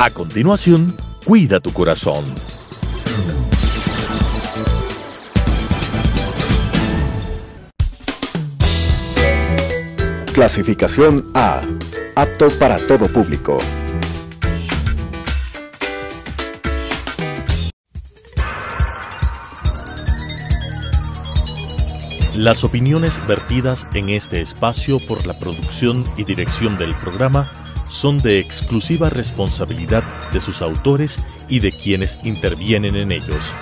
A continuación, cuida tu corazón. Clasificación A. Apto para todo público. Las opiniones vertidas en este espacio por la producción y dirección del programa son de exclusiva responsabilidad de sus autores y de quienes intervienen en ellos.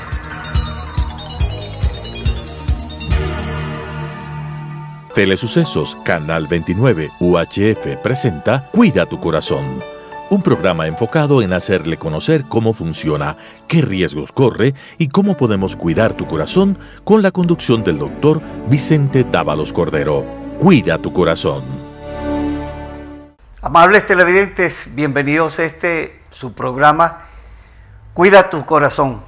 Telesucesos, Canal 29, UHF presenta Cuida tu corazón. Un programa enfocado en hacerle conocer cómo funciona, qué riesgos corre y cómo podemos cuidar tu corazón con la conducción del doctor Vicente Dávalos Cordero. Cuida tu corazón. Amables televidentes, bienvenidos a este su programa Cuida tu corazón.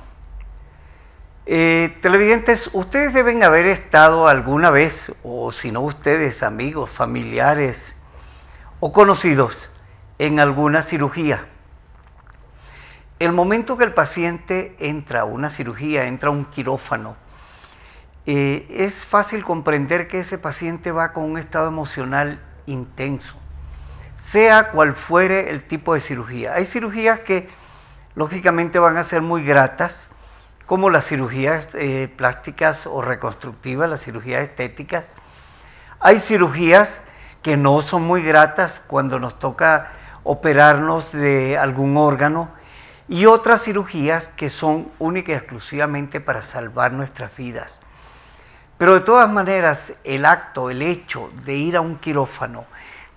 Eh, televidentes, ustedes deben haber estado alguna vez, o si no ustedes, amigos, familiares o conocidos, en alguna cirugía. El momento que el paciente entra a una cirugía, entra a un quirófano, eh, es fácil comprender que ese paciente va con un estado emocional intenso sea cual fuere el tipo de cirugía. Hay cirugías que lógicamente van a ser muy gratas, como las cirugías eh, plásticas o reconstructivas, las cirugías estéticas. Hay cirugías que no son muy gratas cuando nos toca operarnos de algún órgano y otras cirugías que son únicas y exclusivamente para salvar nuestras vidas. Pero de todas maneras, el acto, el hecho de ir a un quirófano,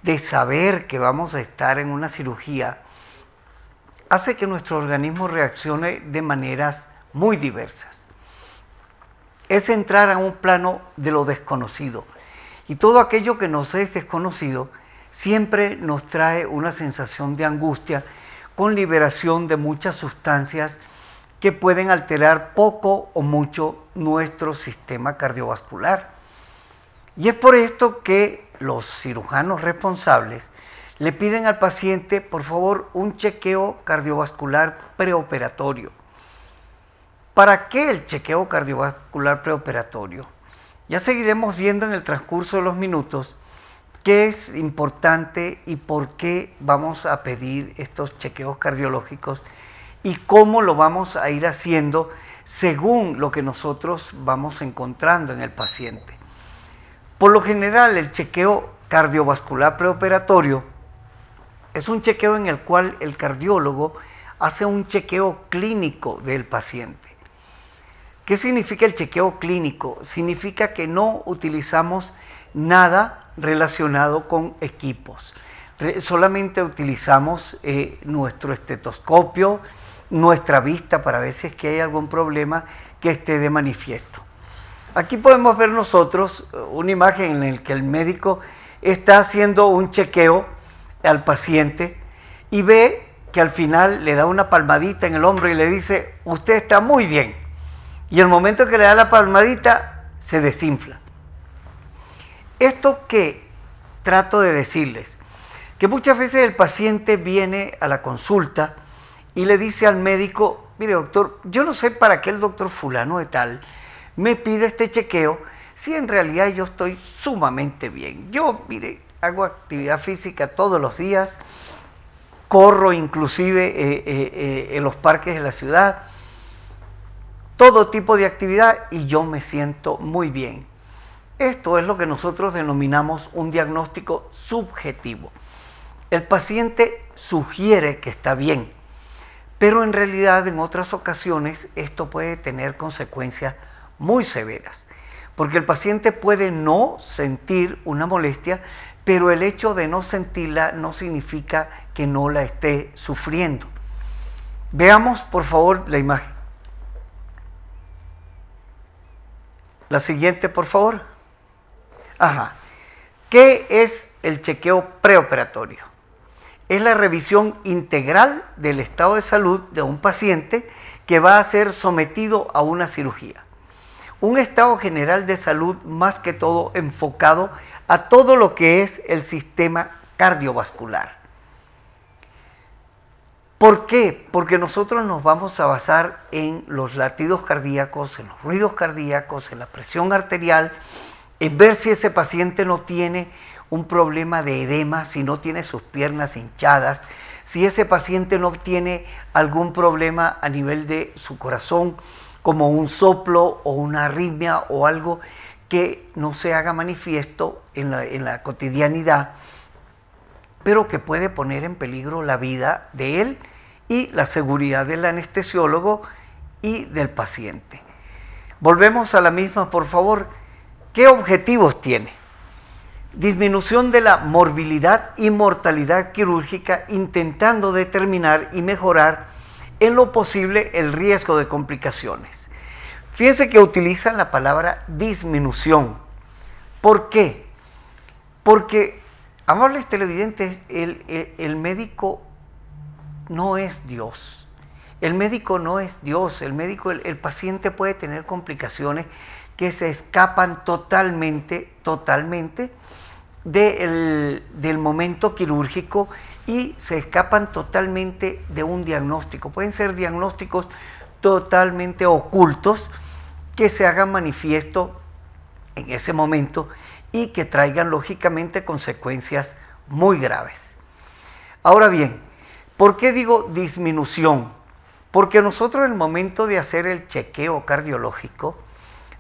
de saber que vamos a estar en una cirugía, hace que nuestro organismo reaccione de maneras muy diversas. Es entrar a un plano de lo desconocido. Y todo aquello que nos es desconocido siempre nos trae una sensación de angustia con liberación de muchas sustancias que pueden alterar poco o mucho nuestro sistema cardiovascular. Y es por esto que los cirujanos responsables le piden al paciente, por favor, un chequeo cardiovascular preoperatorio. ¿Para qué el chequeo cardiovascular preoperatorio? Ya seguiremos viendo en el transcurso de los minutos qué es importante y por qué vamos a pedir estos chequeos cardiológicos y cómo lo vamos a ir haciendo según lo que nosotros vamos encontrando en el paciente. Por lo general, el chequeo cardiovascular preoperatorio es un chequeo en el cual el cardiólogo hace un chequeo clínico del paciente. ¿Qué significa el chequeo clínico? Significa que no utilizamos nada relacionado con equipos. solamente utilizamos eh, nuestro estetoscopio, nuestra vista para ver si es que hay algún problema que esté de manifiesto. Aquí podemos ver nosotros eh, una imagen en la que el médico está haciendo un chequeo al paciente y ve que al final le da una palmadita en el hombro y le dice, usted está muy bien. Y el momento que le da la palmadita, se desinfla. Esto que trato de decirles, que muchas veces el paciente viene a la consulta y le dice al médico, mire doctor, yo no sé para qué el doctor fulano de tal me pide este chequeo si en realidad yo estoy sumamente bien. Yo, mire, hago actividad física todos los días, corro inclusive eh, eh, eh, en los parques de la ciudad, todo tipo de actividad y yo me siento muy bien. Esto es lo que nosotros denominamos un diagnóstico subjetivo. El paciente sugiere que está bien, pero en realidad en otras ocasiones esto puede tener consecuencias muy severas, porque el paciente puede no sentir una molestia, pero el hecho de no sentirla no significa que no la esté sufriendo. Veamos por favor la imagen. La siguiente, por favor. Ajá. ¿Qué es el chequeo preoperatorio? Es la revisión integral del estado de salud de un paciente que va a ser sometido a una cirugía un estado general de salud más que todo enfocado a todo lo que es el sistema cardiovascular. ¿Por qué? Porque nosotros nos vamos a basar en los latidos cardíacos, en los ruidos cardíacos, en la presión arterial, en ver si ese paciente no tiene un problema de edema, si no tiene sus piernas hinchadas, si ese paciente no tiene algún problema a nivel de su corazón, como un soplo o una arritmia o algo que no se haga manifiesto en la, en la cotidianidad, pero que puede poner en peligro la vida de él y la seguridad del anestesiólogo y del paciente. Volvemos a la misma, por favor. ¿Qué objetivos tiene? Disminución de la morbilidad y mortalidad quirúrgica intentando determinar y mejorar en lo posible el riesgo de complicaciones. Fíjense que utilizan la palabra disminución. ¿Por qué? Porque, amables televidentes, el, médico no es Dios. El médico no es Dios. El médico, el, paciente puede tener complicaciones que se escapan totalmente, totalmente del momento quirúrgico y se escapan totalmente de un diagnóstico. Pueden ser diagnósticos totalmente ocultos que se hagan manifiesto en ese momento y que traigan lógicamente consecuencias muy graves. Ahora bien, ¿por qué digo disminución? Porque nosotros en el momento de hacer el chequeo cardiológico,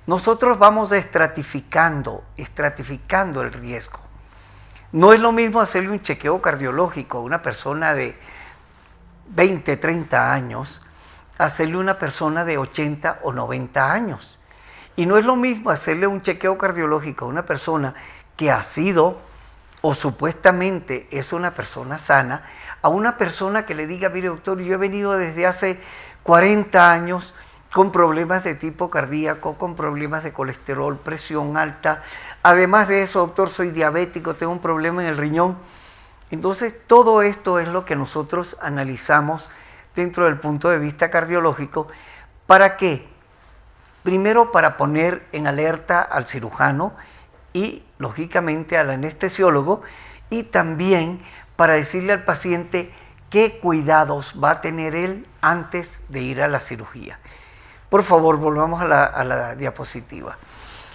nosotros vamos estratificando, estratificando el riesgo. No es lo mismo hacerle un chequeo cardiológico a una persona de 20, 30 años, hacerle a una persona de 80 o 90 años. Y no es lo mismo hacerle un chequeo cardiológico a una persona que ha sido o supuestamente es una persona sana, a una persona que le diga, mire doctor, yo he venido desde hace 40 años, con problemas de tipo cardíaco, con problemas de colesterol, presión alta. Además de eso, doctor, soy diabético, tengo un problema en el riñón. Entonces, todo esto es lo que nosotros analizamos dentro del punto de vista cardiológico. ¿Para qué? Primero, para poner en alerta al cirujano y, lógicamente, al anestesiólogo y también para decirle al paciente qué cuidados va a tener él antes de ir a la cirugía. Por favor, volvamos a la, diapositiva.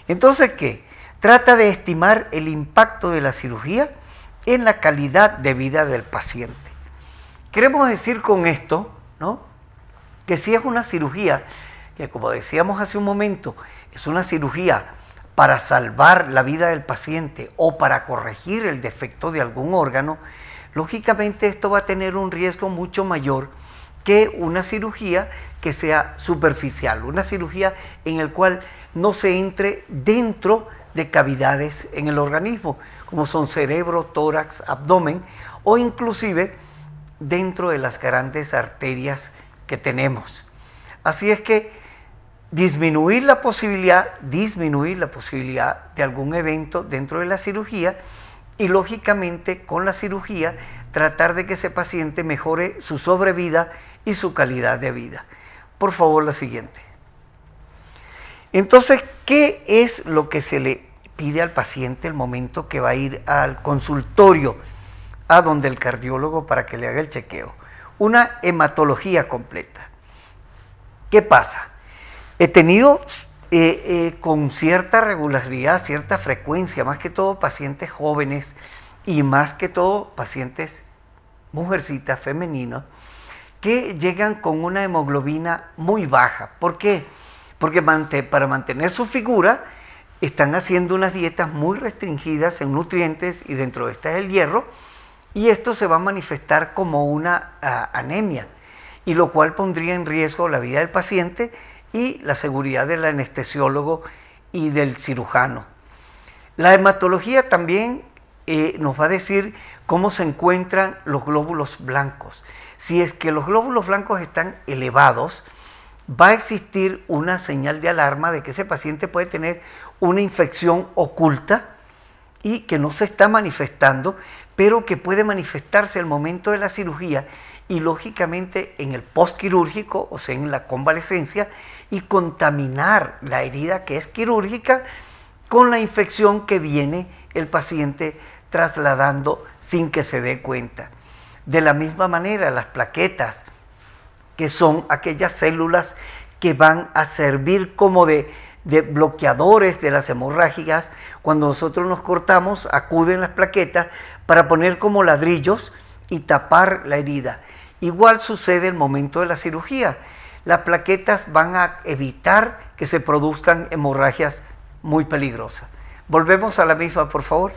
Entonces, ¿qué? Trata de estimar el impacto de la cirugía en la calidad de vida del paciente. Queremos decir con esto, ¿no? Que si es una cirugía, que como decíamos hace un momento, es una cirugía para salvar la vida del paciente o para corregir el defecto de algún órgano, lógicamente esto va a tener un riesgo mucho mayor que una cirugía que sea superficial, una cirugía en la cual no se entre dentro de cavidades en el organismo, como son cerebro, tórax, abdomen o inclusive dentro de las grandes arterias que tenemos. Así es que disminuir la posibilidad, disminuir la posibilidad de algún evento dentro de la cirugía y lógicamente con la cirugía tratar de que ese paciente mejore su sobrevida y su calidad de vida. Por favor, la siguiente. Entonces, ¿qué es lo que se le pide al paciente el momento que va a ir al consultorio, a donde el cardiólogo para que le haga el chequeo? Una hematología completa. ¿Qué pasa? He tenido eh, eh, con cierta regularidad, cierta frecuencia, más que todo pacientes jóvenes y más que todo pacientes mujercitas, femeninos, que llegan con una hemoglobina muy baja. ¿Por qué? Porque para mantener su figura están haciendo unas dietas muy restringidas en nutrientes y dentro de estas el hierro y esto se va a manifestar como una ah, anemia y lo cual pondría en riesgo la vida del paciente y la seguridad del anestesiólogo y del cirujano. La hematología también eh, nos va a decir cómo se encuentran los glóbulos blancos. Si es que los glóbulos blancos están elevados, va a existir una señal de alarma de que ese paciente puede tener una infección oculta y que no se está manifestando, pero que puede manifestarse al momento de la cirugía y lógicamente en el postquirúrgico, o sea, en la convalecencia y contaminar la herida que es quirúrgica con la infección que viene el paciente trasladando sin que se dé cuenta. De la misma manera, las plaquetas, que son aquellas células que van a servir como de, bloqueadores de las hemorragias cuando nosotros nos cortamos, acuden las plaquetas para poner como ladrillos y tapar la herida. Igual sucede el momento de la cirugía. Las plaquetas van a evitar que se produzcan hemorragias muy peligrosas. Volvemos a la misma, por favor.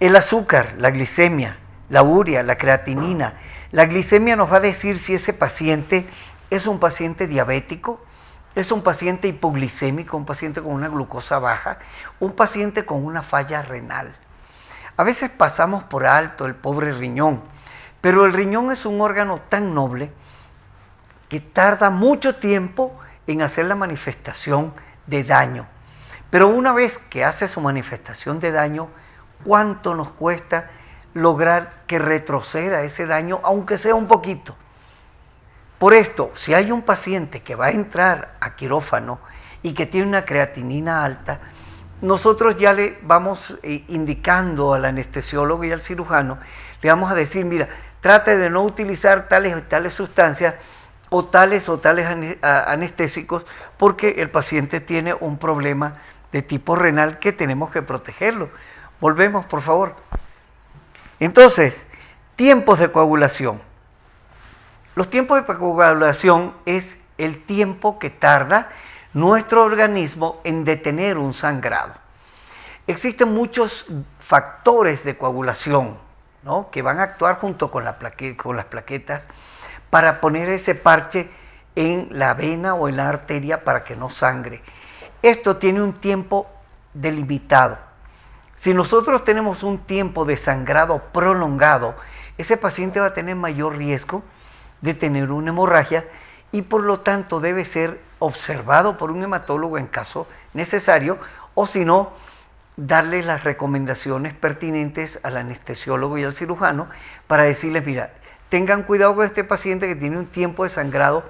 El azúcar, la glicemia, la urea, la creatinina. La glicemia nos va a decir si ese paciente es un paciente diabético, es un paciente hipoglicémico, un paciente con una glucosa baja, un paciente con una falla renal. A veces pasamos por alto el pobre riñón, pero el riñón es un órgano tan noble que tarda mucho tiempo en hacer la manifestación de daño. Pero una vez que hace su manifestación de daño, cuánto nos cuesta lograr que retroceda ese daño, aunque sea un poquito. Por esto, si hay un paciente que va a entrar a quirófano y que tiene una creatinina alta, nosotros ya le vamos eh, indicando al anestesiólogo y al cirujano, le vamos a decir, mira, trate de no utilizar tales o tales sustancias o tales o tales anestésicos porque el paciente tiene un problema de tipo renal que tenemos que protegerlo. Volvemos, por favor. Entonces, tiempos de coagulación. Los tiempos de coagulación es el tiempo que tarda nuestro organismo en detener un sangrado. Existen muchos factores de coagulación ¿no? que van a actuar junto con, con las plaquetas para poner ese parche en la vena o en la arteria para que no sangre. Esto tiene un tiempo delimitado. Si nosotros tenemos un tiempo de sangrado prolongado, ese paciente va a tener mayor riesgo de tener una hemorragia y por lo tanto debe ser observado por un hematólogo en caso necesario o si no, darle las recomendaciones pertinentes al anestesiólogo y al cirujano para decirles, mira, tengan cuidado con este paciente que tiene un tiempo de sangrado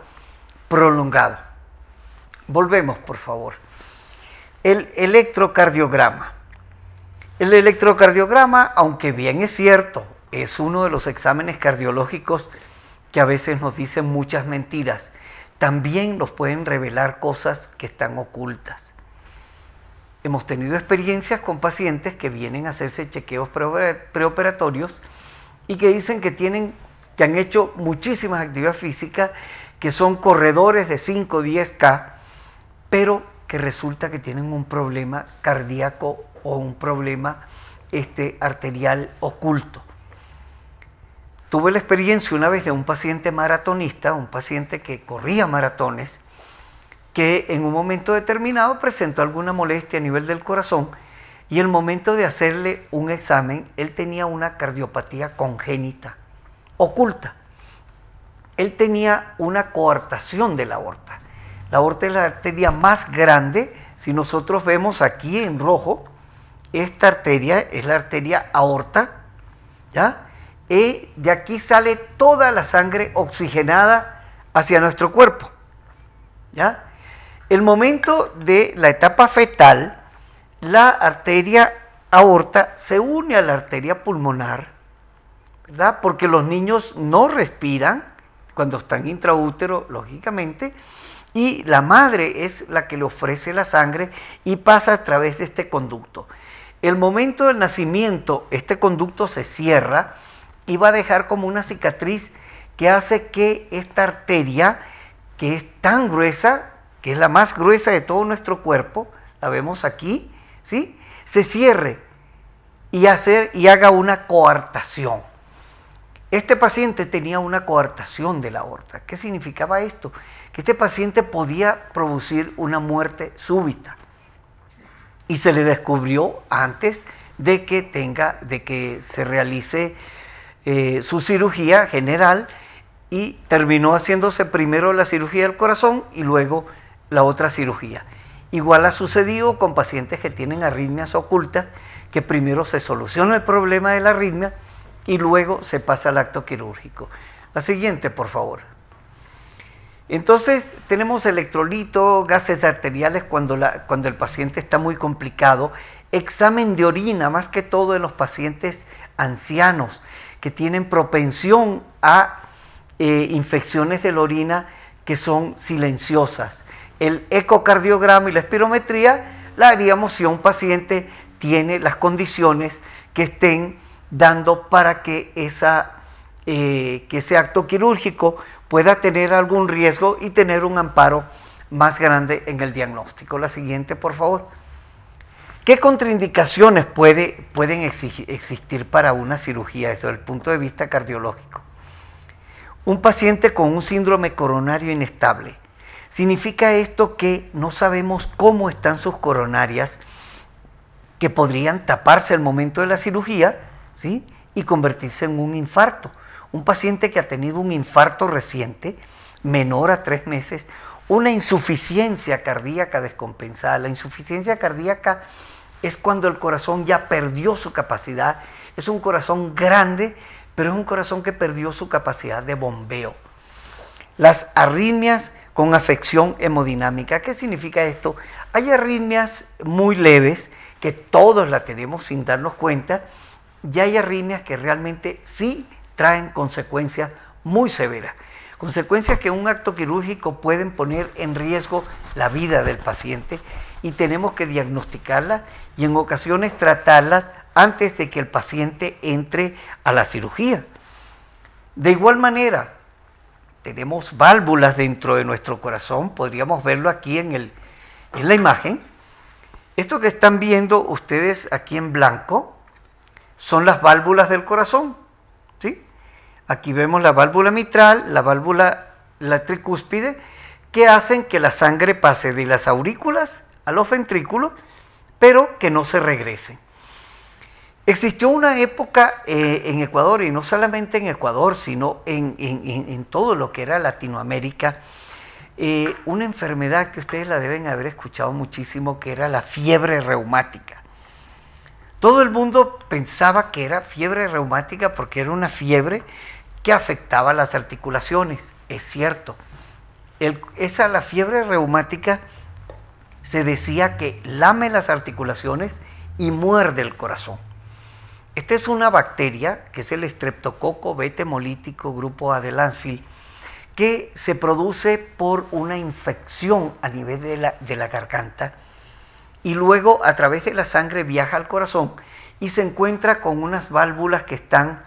prolongado. Volvemos, por favor. El electrocardiograma. El electrocardiograma, aunque bien es cierto, es uno de los exámenes cardiológicos que a veces nos dicen muchas mentiras, también nos pueden revelar cosas que están ocultas. Hemos tenido experiencias con pacientes que vienen a hacerse chequeos preoperatorios y que dicen que tienen que han hecho muchísimas actividades físicas, que son corredores de 5 10K, pero que resulta que tienen un problema cardíaco o un problema este, arterial oculto. Tuve la experiencia una vez de un paciente maratonista, un paciente que corría maratones, que en un momento determinado presentó alguna molestia a nivel del corazón y el momento de hacerle un examen, él tenía una cardiopatía congénita, oculta. Él tenía una coartación de la aorta. La aorta es la arteria más grande, si nosotros vemos aquí en rojo, esta arteria es la arteria aorta, ¿ya? Y de aquí sale toda la sangre oxigenada hacia nuestro cuerpo, ¿ya? El momento de la etapa fetal, la arteria aorta se une a la arteria pulmonar, ¿verdad? Porque los niños no respiran cuando están intraútero, lógicamente, y la madre es la que le ofrece la sangre y pasa a través de este conducto. El momento del nacimiento, este conducto se cierra y va a dejar como una cicatriz que hace que esta arteria, que es tan gruesa, que es la más gruesa de todo nuestro cuerpo, la vemos aquí, ¿sí? se cierre y, hacer, y haga una coartación. Este paciente tenía una coartación de la aorta. ¿Qué significaba esto? Que este paciente podía producir una muerte súbita y se le descubrió antes de que tenga, de que se realice eh, su cirugía general y terminó haciéndose primero la cirugía del corazón y luego la otra cirugía. Igual ha sucedido con pacientes que tienen arritmias ocultas, que primero se soluciona el problema de la arritmia y luego se pasa al acto quirúrgico. La siguiente, por favor. Entonces tenemos electrolito, gases arteriales cuando, cuando el paciente está muy complicado, examen de orina más que todo en los pacientes ancianos que tienen propensión a eh, infecciones de la orina que son silenciosas. El ecocardiograma y la espirometría la haríamos si un paciente tiene las condiciones que estén dando para que, esa, eh, que ese acto quirúrgico pueda tener algún riesgo y tener un amparo más grande en el diagnóstico. La siguiente, por favor. ¿Qué contraindicaciones puede, pueden existir para una cirugía desde el punto de vista cardiológico? Un paciente con un síndrome coronario inestable. Significa esto que no sabemos cómo están sus coronarias, que podrían taparse al momento de la cirugía ¿sí? y convertirse en un infarto un paciente que ha tenido un infarto reciente, menor a tres meses, una insuficiencia cardíaca descompensada. La insuficiencia cardíaca es cuando el corazón ya perdió su capacidad. Es un corazón grande, pero es un corazón que perdió su capacidad de bombeo. Las arritmias con afección hemodinámica. ¿Qué significa esto? Hay arritmias muy leves que todos la tenemos sin darnos cuenta, y hay arritmias que realmente sí traen consecuencias muy severas. Consecuencias que un acto quirúrgico pueden poner en riesgo la vida del paciente y tenemos que diagnosticarlas y en ocasiones tratarlas antes de que el paciente entre a la cirugía. De igual manera, tenemos válvulas dentro de nuestro corazón, podríamos verlo aquí en, en la imagen. Esto que están viendo ustedes aquí en blanco son las válvulas del corazón. Aquí vemos la válvula mitral, la válvula la tricúspide, que hacen que la sangre pase de las aurículas a los ventrículos, pero que no se regrese. Existió una época eh, en Ecuador, y no solamente en Ecuador, sino en, todo lo que era Latinoamérica, eh, una enfermedad que ustedes la deben haber escuchado muchísimo, que era la fiebre reumática. Todo el mundo pensaba que era fiebre reumática porque era una fiebre que afectaba las articulaciones. Es cierto. esa, la fiebre reumática se decía que lame las articulaciones y muerde el corazón. Esta es una bacteria, que es el estreptococo betemolítico grupo A de Lansfield, que se produce por una infección a nivel de la garganta y luego a través de la sangre viaja al corazón y se encuentra con unas válvulas que están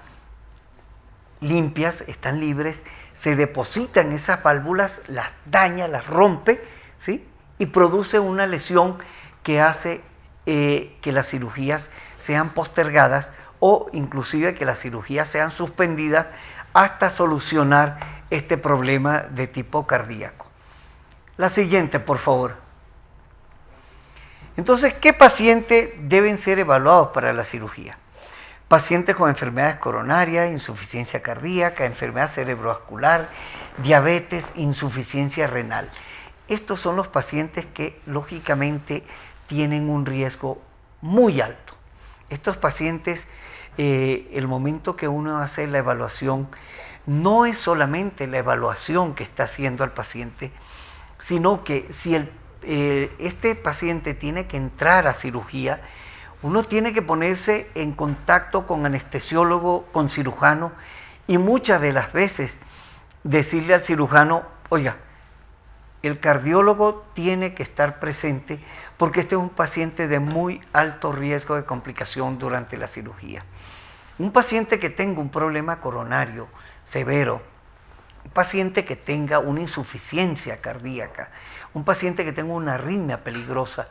limpias, están libres, se depositan esas válvulas, las daña, las rompe, ¿sí? Y produce una lesión que hace eh, que las cirugías sean postergadas o inclusive que las cirugías sean suspendidas hasta solucionar este problema de tipo cardíaco. La siguiente, por favor. Entonces, ¿qué pacientes deben ser evaluados para la cirugía? Pacientes con enfermedades coronarias, insuficiencia cardíaca, enfermedad cerebrovascular, diabetes, insuficiencia renal. Estos son los pacientes que lógicamente tienen un riesgo muy alto. Estos pacientes, eh, el momento que uno hace la evaluación, no es solamente la evaluación que está haciendo al paciente, sino que si el eh, este paciente tiene que entrar a cirugía, uno tiene que ponerse en contacto con anestesiólogo, con cirujano y muchas de las veces decirle al cirujano, oiga, el cardiólogo tiene que estar presente porque este es un paciente de muy alto riesgo de complicación durante la cirugía. Un paciente que tenga un problema coronario severo, un paciente que tenga una insuficiencia cardíaca, un paciente que tenga una arritmia peligrosa.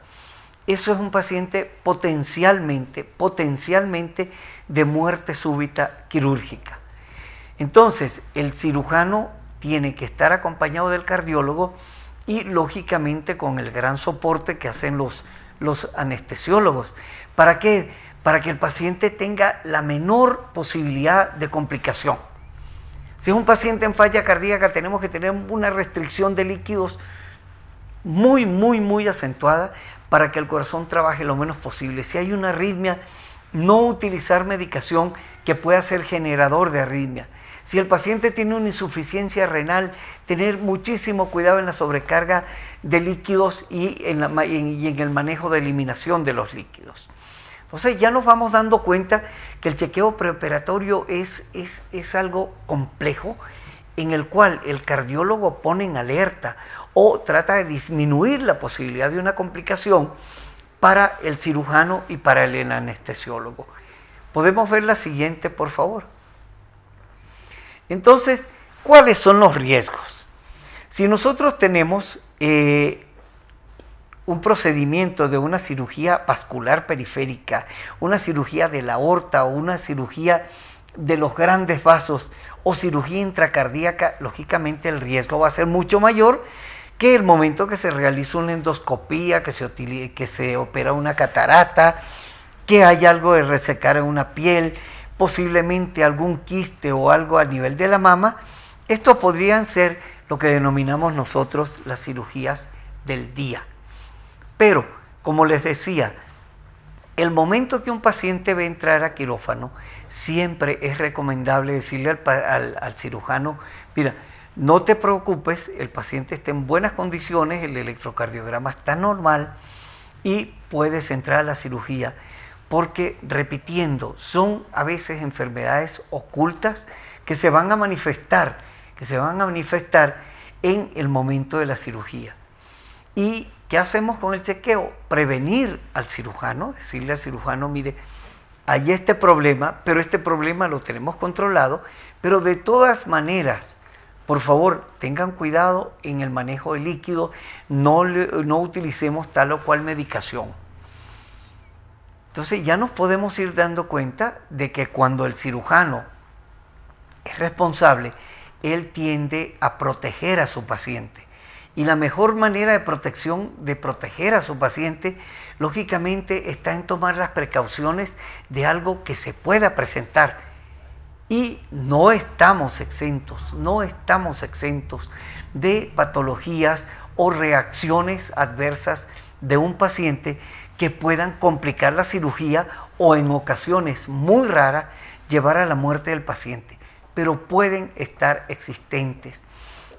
Eso es un paciente potencialmente, potencialmente de muerte súbita quirúrgica. Entonces, el cirujano tiene que estar acompañado del cardiólogo y lógicamente con el gran soporte que hacen los, los anestesiólogos. ¿Para qué? Para que el paciente tenga la menor posibilidad de complicación. Si es un paciente en falla cardíaca, tenemos que tener una restricción de líquidos muy, muy, muy acentuada para que el corazón trabaje lo menos posible. Si hay una arritmia, no utilizar medicación que pueda ser generador de arritmia. Si el paciente tiene una insuficiencia renal, tener muchísimo cuidado en la sobrecarga de líquidos y en, el manejo de eliminación de los líquidos. Entonces ya nos vamos dando cuenta que el chequeo preoperatorio es algo complejo en el cual el cardiólogo pone en alerta o trata de disminuir la posibilidad de una complicación para el cirujano y para el anestesiólogo. Podemos ver la siguiente, por favor. Entonces, ¿cuáles son los riesgos? Si nosotros tenemos eh, un procedimiento de una cirugía vascular periférica, una cirugía de la aorta o una cirugía de los grandes vasos o cirugía intracardíaca, lógicamente el riesgo va a ser mucho mayor que el momento que se realiza una endoscopía, que se, que se opera una catarata, que hay algo de resecar en una piel, posiblemente algún quiste o algo a nivel de la mama. Estos podrían ser lo que denominamos nosotros las cirugías del día. Pero, como les decía, el momento que un paciente ve entrar a quirófano, siempre es recomendable decirle al, cirujano, mira, no te preocupes, el paciente está en buenas condiciones, el electrocardiograma está normal y puedes entrar a la cirugía. Porque, repitiendo, son a veces enfermedades ocultas que se van a manifestar, que se van a manifestar en el momento de la cirugía. Y ¿Qué hacemos con el chequeo? Prevenir al cirujano, decirle al cirujano, mire, hay este problema, pero este problema lo tenemos controlado, pero de todas maneras, por favor, tengan cuidado en el manejo de líquido, no, no utilicemos tal o cual medicación. Entonces ya nos podemos ir dando cuenta de que cuando el cirujano es responsable, él tiende a proteger a su paciente y la mejor manera de protección, de proteger a su paciente, lógicamente está en tomar las precauciones de algo que se pueda presentar. Y no estamos exentos, no estamos exentos de patologías o reacciones adversas de un paciente que puedan complicar la cirugía o en ocasiones muy raras llevar a la muerte del paciente, pero pueden estar existentes.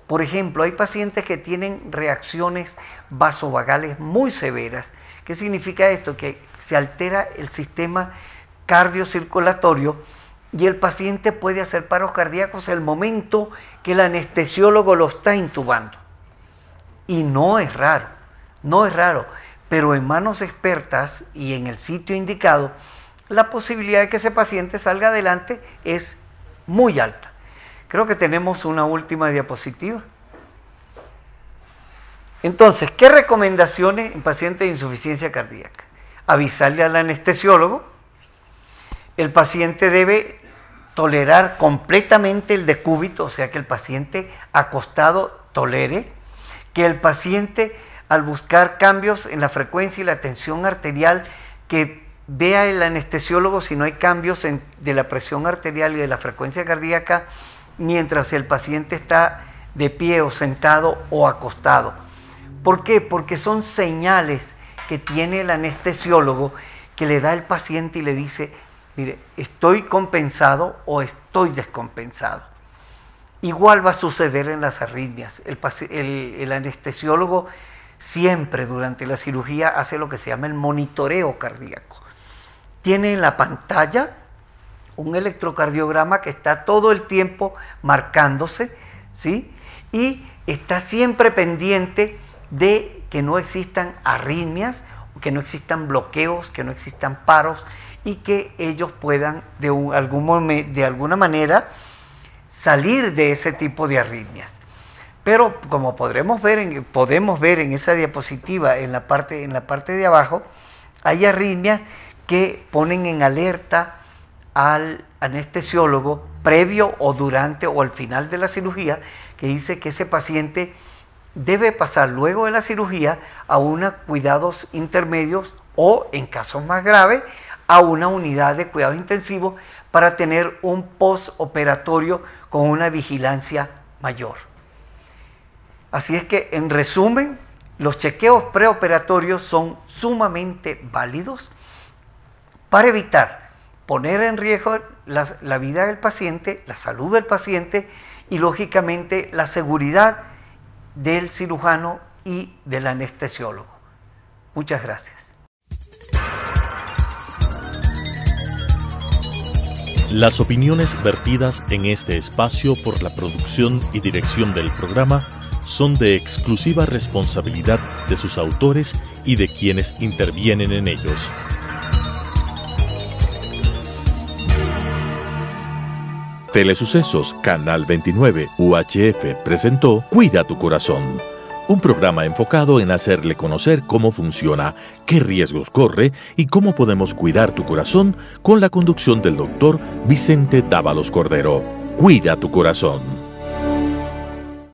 Por ejemplo, hay pacientes que tienen reacciones vasovagales muy severas. ¿Qué significa esto? Que se altera el sistema cardiocirculatorio y el paciente puede hacer paros cardíacos el momento que el anestesiólogo lo está intubando. Y no es raro, no es raro, pero en manos expertas y en el sitio indicado, la posibilidad de que ese paciente salga adelante es muy alta. Creo que tenemos una última diapositiva. Entonces, ¿qué recomendaciones en pacientes de insuficiencia cardíaca? Avisarle al anestesiólogo. El paciente debe tolerar completamente el decúbito, o sea, que el paciente acostado tolere, que el paciente al buscar cambios en la frecuencia y la tensión arterial, que vea el anestesiólogo si no hay cambios de la presión arterial y de la frecuencia cardíaca, mientras el paciente está de pie o sentado o acostado. ¿Por qué? Porque son señales que tiene el anestesiólogo que le da al paciente y le dice, mire, estoy compensado o estoy descompensado. Igual va a suceder en las arritmias. El, el anestesiólogo siempre durante la cirugía hace lo que se llama el monitoreo cardíaco. Tiene en la pantalla un electrocardiograma que está todo el tiempo marcándose, ¿sí? Y está siempre pendiente de que no existan arritmias, que no existan bloqueos, que no existan paros y que ellos puedan de, de alguna manera salir de ese tipo de arritmias. Pero como podremos ver podemos ver en esa diapositiva, en la, parte, en la parte de abajo, hay arritmias que ponen en alerta al anestesiólogo previo o durante o al final de la cirugía que dice que ese paciente debe pasar luego de la cirugía a unos cuidados intermedios o, en casos más graves, a una unidad de cuidado intensivo para tener un postoperatorio con una vigilancia mayor. Así es que, en resumen, los chequeos preoperatorios son sumamente válidos para evitar poner en riesgo la, vida del paciente, la salud del paciente y lógicamente la seguridad del cirujano y del anestesiólogo. Muchas gracias. Las opiniones vertidas en este espacio por la producción y dirección del programa son de exclusiva responsabilidad de sus autores y de quienes intervienen en ellos. Telesucesos, Canal 29, UHF presentó Cuida tu corazón, un programa enfocado en hacerle conocer cómo funciona, qué riesgos corre y cómo podemos cuidar tu corazón con la conducción del doctor Vicente Dávalos Cordero. Cuida tu corazón.